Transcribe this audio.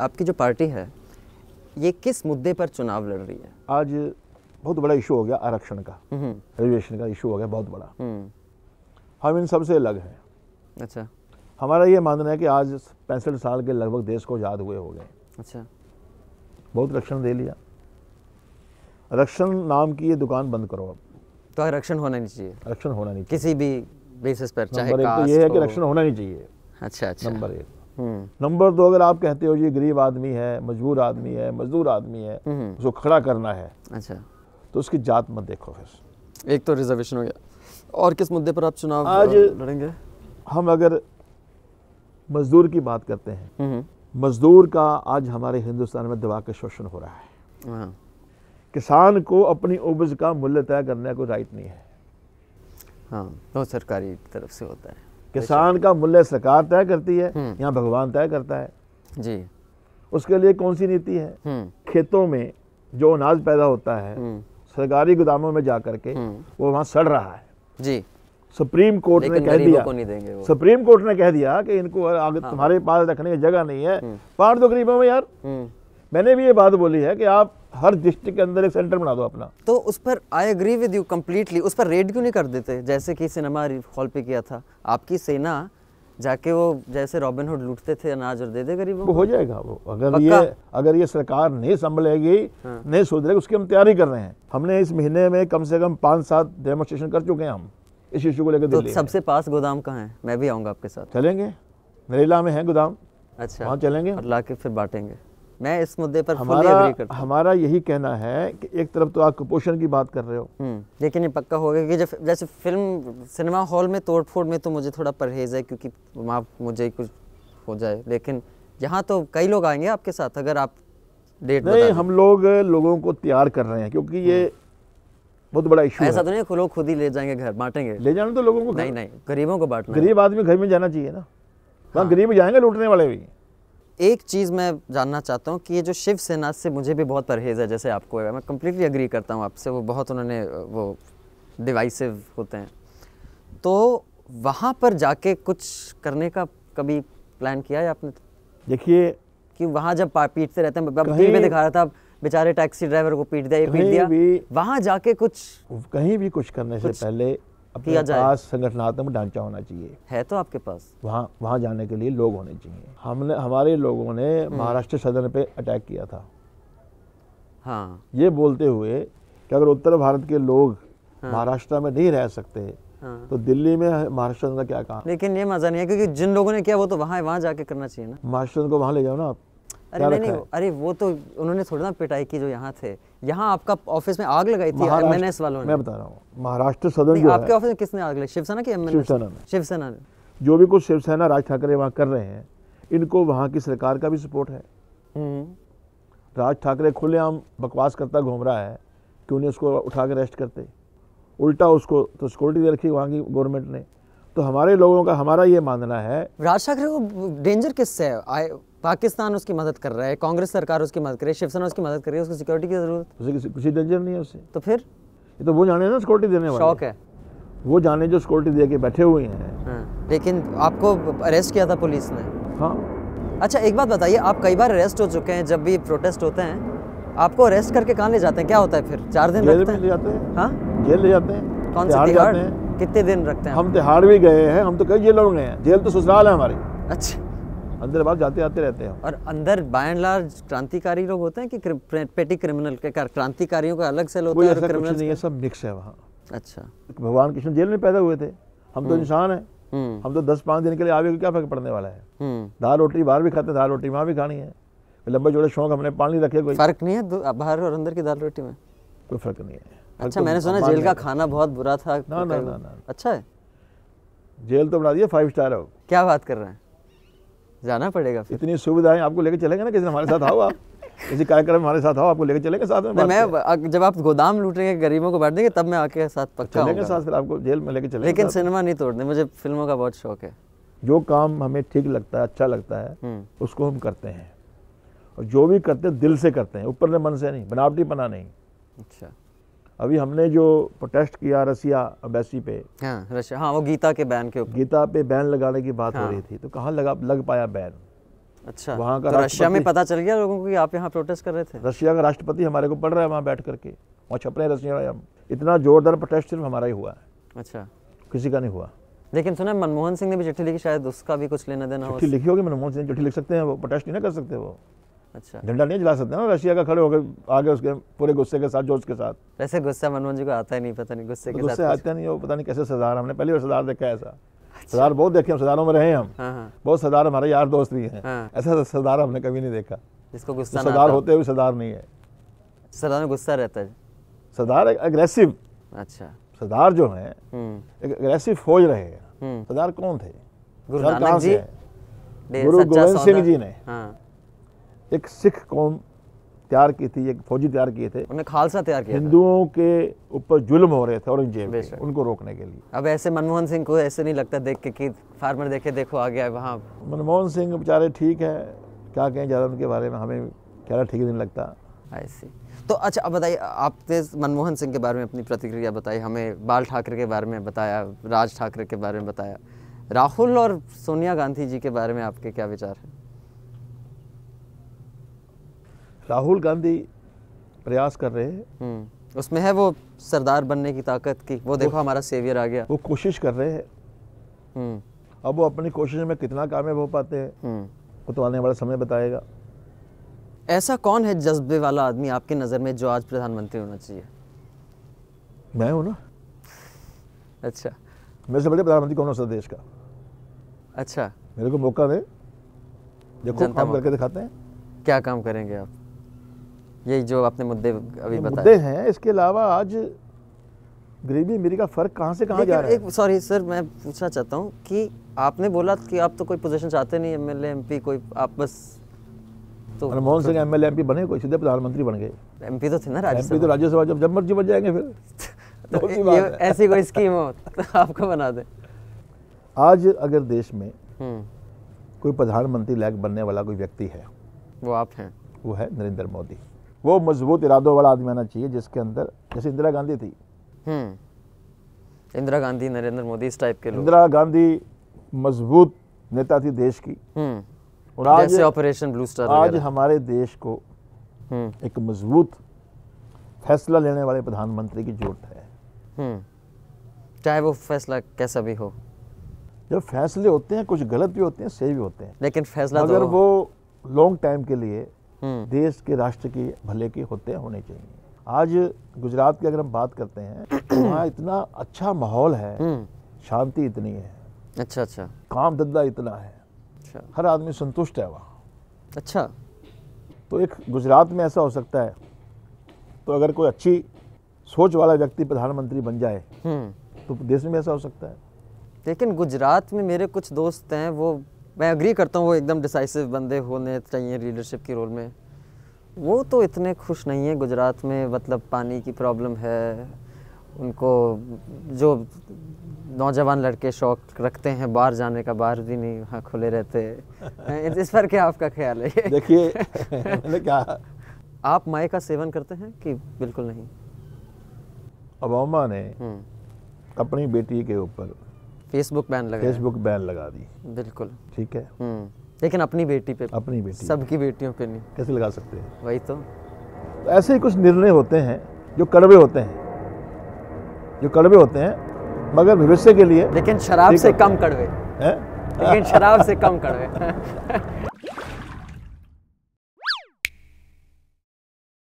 आपकी जो पार्टी है ये किस मुद्दे पर चुनाव लड़ रही है आज बहुत बड़ा इशू हो गया आरक्षण का रिजर्वेशन हम्म। का इशू हो गया बहुत बड़ा हम्म। हम इन सबसे अलग हैं अच्छा हमारा ये मानना है कि आज पैंसठ साल के लगभग देश को आज़ाद हुए हो गए अच्छा बहुत रक्षण दे लिया रक्षण नाम की ये दुकान बंद करो अब तो रक्षण होना नहीं चाहिए रक्षण होना नहीं किसी भी बेसिस पर चाहे एक तो ये है कि रक्षण होना नहीं चाहिए अच्छा अच्छा नंबर एक हम्म। नंबर दो अगर आप कहते हो ये गरीब आदमी है मजबूर आदमी है मजदूर आदमी है हम्म। उसको खड़ा करना है अच्छा तो उसकी जात मत देखो फिर एक तो रिजर्वेशन हो गया और किस मुद्दे पर आप चुनाव आज लड़ेंगे हम अगर मजदूर की बात करते हैं हम्म। मजदूर का आज हमारे हिंदुस्तान में दबा के शोषण हो रहा है हाँ। किसान को अपनी उपज का मूल्य तय करने का राइट नहीं है हाँ तो सरकारी तरफ से होता है किसान का मूल्य सरकार तय करती है हम्म। या भगवान तय करता है जी उसके लिए कौन सी नीति है हम्म। खेतों में जो अनाज पैदा होता है हम्म। सरकारी गोदामों में जा करके वो वहाँ सड़ रहा है जी सुप्रीम कोर्ट ने कह दिया नहीं देंगे वो। सुप्रीम कोर्ट ने कह दिया कि इनको आगे हाँ। तुम्हारे पास रखने की जगह नहीं है पार दो गरीबों में यार मैंने भी ये बात बोली है कि आप हर डिस्ट्रिक्ट के अंदर एक सेंटर बना दो अपना तो उस पर I agree with you completely उस पर रेड क्यों नहीं कर देते जैसे कि सिनेमा हॉल पे किया था आपकी सेना जाके वो जैसे रॉबिनहुड लूटते थे अनाज और दे दे गरीबों को हो जाएगा वो अगर ये अगर ये सरकार नहीं संभलेगी हाँ। नहीं सोच रहेगी उसकी हम तैयारी कर रहे हैं हमने इस महीने में कम से कम पाँच सात डेमोस्ट्रेशन कर चुके हैं हम इस इशू को लेकर तो सबसे पास गोदाम कहाँ है मैं भी आऊँगा आपके साथ चलेंगे नरेला में है गोदाम अच्छा वहाँ चलेंगे और ला फिर बांटेंगे मैं इस मुद्दे पर हमारा करता हमारा यही कहना है कि एक तरफ तो आप कुपोषण की बात कर रहे हो हम्म, लेकिन ये पक्का गया कि जब जैसे फिल्म सिनेमा हॉल में तोड़ फोड़ में तो मुझे थोड़ा परहेज है क्योंकि वहाँ मुझे कुछ हो जाए लेकिन यहाँ तो कई लोग आएंगे आपके साथ अगर आप डेट नहीं हम लोग लोगों को तैयार कर रहे हैं क्योंकि ये हम्म। बहुत बड़ा इशू ऐसा तो नहीं लोग खुद ही ले जाएंगे घर बांटेंगे ले जाना तो लोगों को नहीं नहीं गरीबों को बांटना गरीब आदमी घर में जाना चाहिए ना वहाँ हाँ, गरीब जाएंगे लूटने वाले भी एक चीज़ मैं जानना चाहता हूँ कि ये जो शिवसेना से मुझे भी बहुत परहेज़ है जैसे आपको है मैं कम्प्लीटली अग्री करता हूँ आपसे वो बहुत उन्होंने वो डिवाइसिव होते हैं तो वहाँ पर जाके कुछ करने का कभी प्लान किया है आपने देखिए कि वहाँ जब पीटते रहते हैं में दिखा रहा था बेचारे टैक्सी ड्राइवर को पीट दिया ये पीट दिया वहाँ जाके कुछ कहीं भी कुछ करने कुछ से पहले पास संगठनात्मक ढांचा होना चाहिए है तो आपके पास वहाँ वहाँ जाने के लिए लोग होने चाहिए हमने हमारे लोगों ने हम्म। महाराष्ट्र सदन पे अटैक किया था हाँ ये बोलते हुए कि अगर उत्तर भारत के लोग हाँ। महाराष्ट्र में नहीं रह सकते हाँ। तो दिल्ली में महाराष्ट्र का क्या काम लेकिन ये मजा नहीं है क्योंकि जिन लोगों ने किया वो तो वहाँ वहाँ जाके करना चाहिए ना महाराष्ट्र को वहाँ ले जाओ ना आप अरे नहीं, नहीं अरे वो तो उन्होंने थोड़ी ना पिटाई की जो यहाँ थे यहाँ आपका ऑफिस में आग लगाई थी एमएनएस वालों ने मैं बता रहा हूँ महाराष्ट्र सदन जो आपके ऑफिस में किसने आग लगाई शिवसेना की शिवसेना ने शिवसेना ने जो भी कुछ शिवसेना राज ठाकरे वहाँ कर रहे हैं इनको वहाँ की सरकार का भी सपोर्ट है हम्म। राज ठाकरे खुलेआम बकवास करता घूम रहा है कि उन्हें उसको उठा के अरेस्ट करते उल्टा उसको तो सिक्योरिटी दे रखी वहाँ की गवर्नमेंट ने तो हमारे लोगों का हमारा ये मानना है राज को डेंजर किससे है पाकिस्तान उसकी मदद कर रहा है कांग्रेस सरकार उसकी मदद कर रही है शिवसेना उसकी मदद कर रही है उसको सिक्योरिटी की जरूरत उसे किसी किसी डेंजर नहीं है उससे तो फिर ये तो वो जाने ना सिक्योरिटी देने वाले शौक है वो जाने जो सिक्योरिटी दे के बैठे हुए हैं हाँ, लेकिन आपको अरेस्ट किया था पुलिस ने हाँ अच्छा एक बात बताइए आप कई बार अरेस्ट हो चुके हैं जब भी प्रोटेस्ट होते हैं आपको अरेस्ट करके कहाँ ले जाते हैं क्या होता है फिर चार दिन ले जाते हैं हाँ जेल ले जाते हैं कौन सा जाते हैं कितने दिन रखते हैं हम तिहाड़ भी गए हैं हम तो कई जेलों में गए हैं जेल तो ससुराल है हमारी अच्छा अंदर बाहर जाते आते रहते हैं और अंदर बाय एंड लार्ज क्रांतिकारी लोग होते हैं कि पेटी क्रिमिनल के क्रांतिकारियों का अलग सेल होता है क्रिमिनल नहीं है सब मिक्स है वहाँ अच्छा भगवान कृष्ण जेल में पैदा हुए थे हम तो हम्म। इंसान हैं हम्म। हम तो दस पाँच दिन के लिए आवे को क्या फर्क पड़ने वाला है हम्म। दाल रोटी बाहर भी खाते हैं दाल रोटी वहाँ भी खानी है लंबे जोड़े शौक हमने पानी रखे कोई फर्क नहीं है बाहर और अंदर की दाल रोटी में कोई फर्क नहीं है अच्छा तो मैंने सुना जेल का खाना बहुत बुरा था ना ना ना ना अच्छा है जेल तो बना दिया फाइव स्टार है क्या बात कर रहे हैं जाना पड़ेगा फिर इतनी सुविधाएं आपको लेकर चलेंगे ना किसी हमारे साथ आओ आप किसी कार्यक्रम हमारे साथ आओ आपको लेकर चलेंगे साथ में मैं जब आप गोदाम लूटेंगे गरीबों को बांट देंगे तब मैं आके साथ पक्का चलेंगे साथ फिर आपको जेल में लेकर चलेंगे लेकिन सिनेमा नहीं तोड़ने मुझे फिल्मों का बहुत शौक है जो काम हमें ठीक लगता है अच्छा लगता है हम्म। उसको हम करते हैं और जो भी करते हैं दिल से करते हैं ऊपर से मन से नहीं बनावटी बना नहीं अच्छा अभी हमने जो प्रोटेस्ट किया रसिया अम्बेसी पे हाँ रशिया हाँ वो गीता के बैन के ऊपर गीता पे बैन लगाने की बात हाँ। हो रही थी तो कहाँ लगा लग पाया बैन अच्छा वहाँ का तो रशिया में पता चल गया लोगों को कि आप यहाँ प्रोटेस्ट कर रहे थे रशिया का राष्ट्रपति हमारे को पढ़ रहा है वहाँ बैठ करके वहाँ छप रहे रशिया हम इतना जोरदार प्रोटेस्ट सिर्फ हमारा ही हुआ है अच्छा किसी का नहीं हुआ लेकिन सुना मनमोहन सिंह ने भी चिट्ठी लिखी शायद उसका भी कुछ लेना देना चिट्ठी लिखी होगी मनमोहन सिंह चिट्ठी लिख सकते हैं वो प्रोटेस्ट नहीं ना कर सकते वो अच्छा डंडा नहीं जला सकते ना रशिया का खड़े होकर आगे उसके पूरे गुस्से के साथ जोश के साथ वैसे गुस्सा मनमोहन जी को आता ही नहीं पता नहीं गुस्से तो के गुस्से आते नहीं हो पता नहीं कैसे सरदार हमने पहली बार सरदार देखा ऐसा अच्छा। सरदार बहुत देखे हम सरदारों में रहे हम हाँ, हाँ। बहुत सरदार हमारे यार दोस्त भी हैं हाँ। ऐसा सरदार हमने कभी नहीं देखा जिसको गुस्सा सरदार होते हुए सरदार नहीं है सरदार में गुस्सा रहता है सरदार अग्रेसिव अच्छा सरदार जो है अग्रेसिव फौज रहे हैं हम्म। सरदार कौन थे गुरु गोविंद सिंह जी ने एक सिख कौम तैयार की थी एक फौजी तैयार किए थे उन्हें खालसा तैयार किया हिंदुओं के ऊपर जुल्म हो रहे थे और उनको रोकने के लिए अब ऐसे मनमोहन सिंह को ऐसे नहीं लगता देख के कि फार्मर देखे देखो आ गया वहाँ मनमोहन सिंह बेचारे ठीक है क्या कहें ज़्यादा उनके बारे में हमें क्या ठीक नहीं लगता ऐसे तो अच्छा अब बताइए आपने मनमोहन सिंह के बारे में अपनी प्रतिक्रिया बताई हमें बाल ठाकरे के बारे में बताया राज ठाकरे के बारे में बताया राहुल और सोनिया गांधी जी के बारे में आपके क्या विचार हैं राहुल गांधी प्रयास कर रहे हैं हम्म, उसमें है वो सरदार बनने की ताकत की वो देखो वो, हमारा सेवियर आ गया वो कोशिश कर रहे हैं हम्म। अब वो अपनी कोशिश में कितना कामयाब हो पाते हैं हम्म। वो तो आने वाला समय बताएगा ऐसा कौन है जज्बे वाला आदमी आपके नज़र में जो आज प्रधानमंत्री होना चाहिए मैं हूँ ना अच्छा मेरे से बड़े प्रधानमंत्री कौन हो सकता देश का अच्छा मेरे को मौका दे देखो काम करके दिखाते हैं क्या काम करेंगे आप यही जो आपने मुद्दे अभी बताए मुद्दे हैं इसके अलावा आज गरीबी मेरी का फर्क कहाँ से कहाँ जा रहा है एक सॉरी सर मैं पूछना चाहता हूँ कि आपने बोला कि आप तो कोई पोजीशन चाहते नहीं एम एल एम पी कोई आप बस तो Manmohan Singh M L M P बने कोई सीधे प्रधानमंत्री बन गए एम पी तो थे ना तो राज्यसभा तो राज्यसभा जब जब मर्जी बन जाएंगे फिर तो, तो ये ऐसी कोई स्कीम हो तो आपको बना दे आज अगर देश में हम्म। कोई प्रधानमंत्री लायक बनने वाला कोई व्यक्ति है वो आप हैं वो है नरेंद्र मोदी वो मजबूत इरादों वाला आदमी आना चाहिए जिसके अंदर जैसे इंदिरा गांधी थी हम्म। इंदिरा गांधी नरेंद्र मोदी इस टाइप के लोग इंदिरा गांधी मजबूत नेता थी देश की हम्म। और आज ऑपरेशन ब्लू स्टार आज हमारे देश को हम्म। एक मजबूत फैसला लेने वाले प्रधानमंत्री की जरूरत है चाहे वो फैसला कैसा भी हो जब फैसले होते हैं कुछ गलत भी होते हैं सही भी होते हैं लेकिन फैसला अगर तो वो लॉन्ग टाइम के लिए हम्म। देश के राष्ट्र की भले की होते होने चाहिए आज गुजरात की अगर हम बात करते हैं तो वहाँ इतना अच्छा माहौल है हम्म। शांति इतनी है अच्छा अच्छा काम धंधा इतना है अच्छा हर आदमी संतुष्ट है वहाँ अच्छा तो एक गुजरात में ऐसा हो सकता है तो अगर कोई अच्छी सोच वाला व्यक्ति प्रधानमंत्री बन जाए हम्म। तो देश में ऐसा हो सकता है लेकिन गुजरात में मेरे कुछ दोस्त हैं वो मैं अग्री करता हूँ वो एकदम डिसाइसिव बंदे होने चाहिए लीडरशिप के रोल में वो तो इतने खुश नहीं है गुजरात में मतलब पानी की प्रॉब्लम है उनको जो नौजवान लड़के शौक रखते हैं बाहर जाने का बाहर भी नहीं वहाँ खुले रहते इस पर क्या आपका ख्याल है देखिए मैंने कहा आप माए का सेवन करते हैं कि बिल्कुल नहीं अबामा ने हम्म। अपनी बेटी के ऊपर फेसबुक बैन लगा फेसबुक बैन लगा दी बिल्कुल ठीक है हम्म। लेकिन अपनी बेटी पे अपनी बेटी सबकी बेटियों पे नहीं कैसे लगा सकते हैं वही तो ऐसे ही कुछ निर्णय होते हैं जो कड़वे होते हैं जो कड़वे होते हैं मगर भविष्य के लिए लेकिन शराब से कम कड़वे लेकिन शराब से कम कड़वे